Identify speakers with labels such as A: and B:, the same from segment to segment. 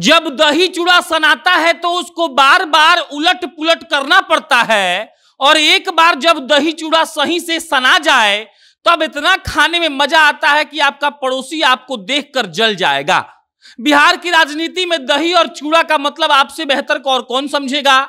A: जब दही चूड़ा सनाता है तो उसको बार बार उलट पुलट करना पड़ता है और एक बार जब दही चूड़ा सही से सना जाए तब इतना खाने में मजा आता है कि आपका पड़ोसी आपको देखकर जल जाएगा बिहार की राजनीति में दही और चूड़ा का मतलब आपसे बेहतर और कौन समझेगा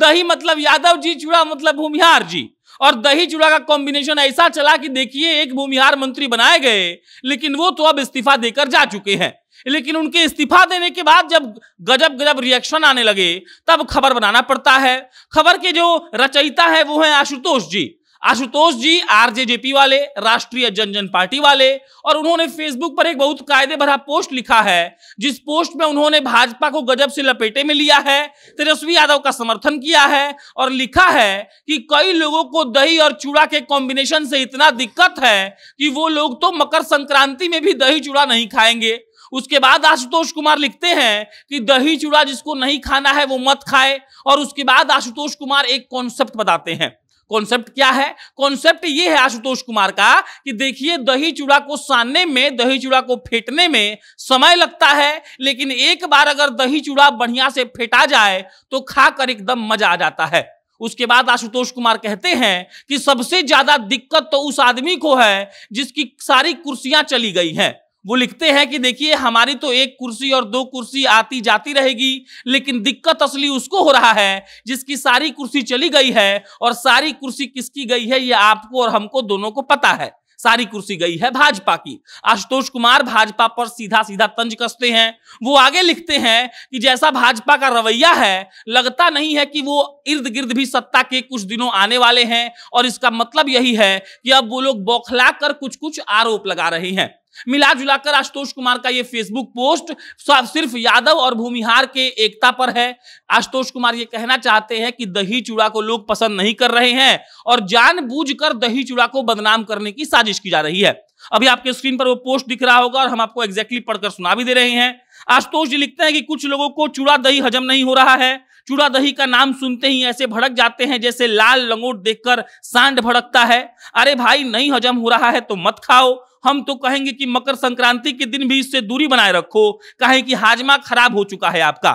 A: दही मतलब यादव जी चूड़ा मतलब भूमिहार जी और दही चूड़ा का कॉम्बिनेशन ऐसा चला कि देखिए एक भूमिहार मंत्री बनाए गए लेकिन वो तो अब इस्तीफा देकर जा चुके हैं लेकिन उनके इस्तीफा देने के बाद जब गजब गजब रिएक्शन आने लगे तब खबर बनाना पड़ता है खबर के जो रचयिता है वो है आशुतोष जी आशुतोष जी आरजेजेपी वाले राष्ट्रीय जन जन पार्टी वाले और उन्होंने फेसबुक पर एक बहुत कायदे भरा पोस्ट लिखा है जिस पोस्ट में उन्होंने भाजपा को गजब से लपेटे में लिया है तेजस्वी यादव का समर्थन किया है और लिखा है कि कई लोगों को दही और चूड़ा के कॉम्बिनेशन से इतना दिक्कत है कि वो लोग तो मकर संक्रांति में भी दही चूड़ा नहीं खाएंगे उसके बाद आशुतोष कुमार लिखते हैं कि दही चूड़ा जिसको नहीं खाना है वो मत खाए और उसके बाद आशुतोष कुमार एक कॉन्सेप्ट बताते हैं कॉन्सेप्ट क्या है कॉन्सेप्ट ये है आशुतोष कुमार का कि देखिए दही चूड़ा को सानने में दही चूड़ा को फेंटने में समय लगता है लेकिन एक बार अगर दही चूड़ा बढ़िया से फेंटा जाए तो खाकर एकदम मजा आ जाता है उसके बाद आशुतोष कुमार कहते हैं कि सबसे ज्यादा दिक्कत तो उस आदमी को है जिसकी सारी कुर्सियां चली गई हैं वो लिखते हैं कि देखिए हमारी तो एक कुर्सी और दो कुर्सी आती जाती रहेगी लेकिन दिक्कत असली उसको हो रहा है जिसकी सारी कुर्सी चली गई है और सारी कुर्सी किसकी गई है ये आपको और हमको दोनों को पता है सारी कुर्सी गई है भाजपा की आशुतोष कुमार भाजपा पर सीधा सीधा तंज कसते हैं वो आगे लिखते हैं कि जैसा भाजपा का रवैया है लगता नहीं है कि वो इर्द गिर्द भी सत्ता के कुछ दिनों आने वाले हैं और इसका मतलब यही है कि अब वो लोग बौखला कर कुछ कुछ आरोप लगा रहे हैं मिला जुलाकर आशुतोष कुमार का ये फेसबुक पोस्ट सिर्फ यादव और भूमिहार के एकता पर है आशुतोष कुमार ये कहना चाहते हैं कि दही चूड़ा को लोग पसंद नहीं कर रहे हैं और जानबूझकर दही चूड़ा को बदनाम करने की साजिश की जा रही है अभी आपके स्क्रीन पर वो पोस्ट दिख रहा होगा और हम आपको एग्जैक्टली पढ़कर सुना भी दे रहे हैं आशुतोष जी लिखते हैं कि कुछ लोगों को चूड़ा दही हजम नहीं हो रहा है चूड़ा दही का नाम सुनते ही ऐसे भड़क जाते हैं जैसे लाल लंगोट देखकर सांड भड़कता है अरे भाई नहीं हजम हो रहा है तो मत खाओ हम तो कहेंगे कि मकर संक्रांति के दिन भी इससे दूरी बनाए रखो कहें कि हाजमा खराब हो चुका है आपका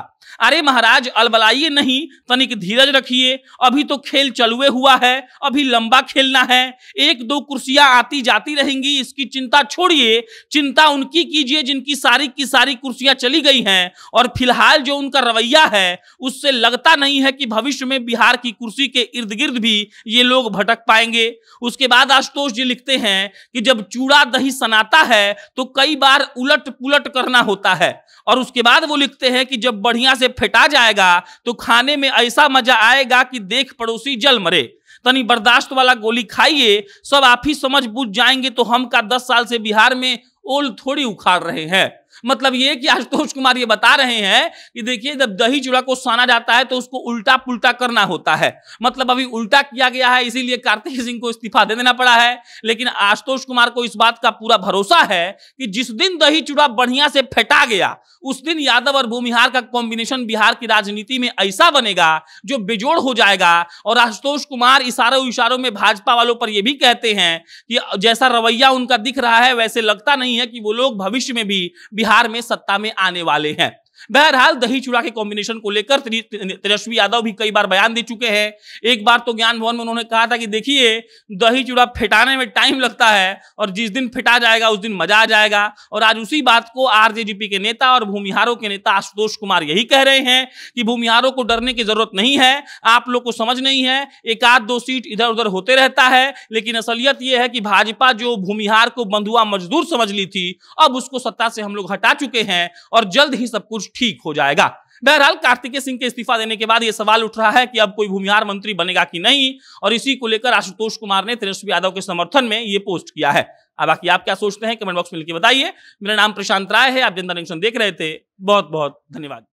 A: अरे महाराज अलबलाइए नहीं तनिक धीरज रखिए अभी तो खेल चलुए हुआ है अभी लंबा खेलना है एक दो कुर्सियां आती जाती रहेंगी इसकी चिंता छोड़िए चिंता उनकी कीजिए जिनकी सारी की सारी कुर्सियां चली गई हैं और फिलहाल जो उनका रवैया है उससे लगता नहीं है कि भविष्य में बिहार की कुर्सी के इर्द गिर्द भी ये लोग भटक पाएंगे उसके बाद आशुतोष जी लिखते हैं कि जब चूड़ा दही सनाता है तो कई बार उलट पुलट करना होता है और उसके बाद वो लिखते हैं कि जब बढ़िया से फेटा जाएगा तो खाने में ऐसा मजा आएगा कि देख पड़ोसी जल मरे तनी बर्दाश्त वाला गोली खाइए सब आप ही समझ बूझ जाएंगे तो हम का दस साल से बिहार में ओल थोड़ी उखाड़ रहे हैं मतलब ये कि आशुतोष कुमार ये बता रहे हैं कि देखिए जब दही चूड़ा को साना जाता है तो उसको उल्टा पुल्टा करना होता है मतलब अभी उल्टा किया गया है इसीलिए कार्तिक सिंह को इस्तीफा दे देना पड़ा है लेकिन आशुतोष कुमार को इस बात का पूरा भरोसा है कि जिस दिन दही चूड़ा बढ़िया से फेंटा गया उस दिन यादव और भूमिहार का कॉम्बिनेशन बिहार की राजनीति में ऐसा बनेगा जो बेजोड़ हो जाएगा और आशुतोष कुमार इशारों इशारों में भाजपा वालों पर यह भी कहते हैं कि जैसा रवैया उनका दिख रहा है वैसे लगता नहीं है कि वो लोग भविष्य में भी बिहार बिहार में सत्ता में आने वाले हैं बहरहाल दही चूड़ा के कॉम्बिनेशन को लेकर तेजस्वी यादव भी कई बार बयान दे चुके हैं एक बार तो ज्ञान भवन में उन्होंने कहा था कि देखिए दही चूड़ा फिटाने में टाइम लगता है और जिस दिन फिटा जाएगा उस दिन मजा आ जाएगा और आज उसी बात को आर के नेता और भूमिहारों के नेता आशुतोष कुमार यही कह रहे हैं कि भूमिहारों को डरने की जरूरत नहीं है आप लोग को समझ नहीं है एक आध दो सीट इधर उधर होते रहता है लेकिन असलियत यह है कि भाजपा जो भूमिहार को बंधुआ मजदूर समझ ली थी अब उसको सत्ता से हम लोग हटा चुके हैं और जल्द ही सब कुछ ठीक हो जाएगा बहरहाल कार्तिकेय सिंह के इस्तीफा देने के बाद यह सवाल उठ रहा है कि अब कोई भूमिहार मंत्री बनेगा कि नहीं और इसी को लेकर आशुतोष कुमार ने तेजस्वी यादव के समर्थन में यह पोस्ट किया है अब बाकी आप क्या सोचते हैं कमेंट बॉक्स में लिखकर बताइए मेरा नाम प्रशांत राय है आप जनता देख रहे थे बहुत बहुत धन्यवाद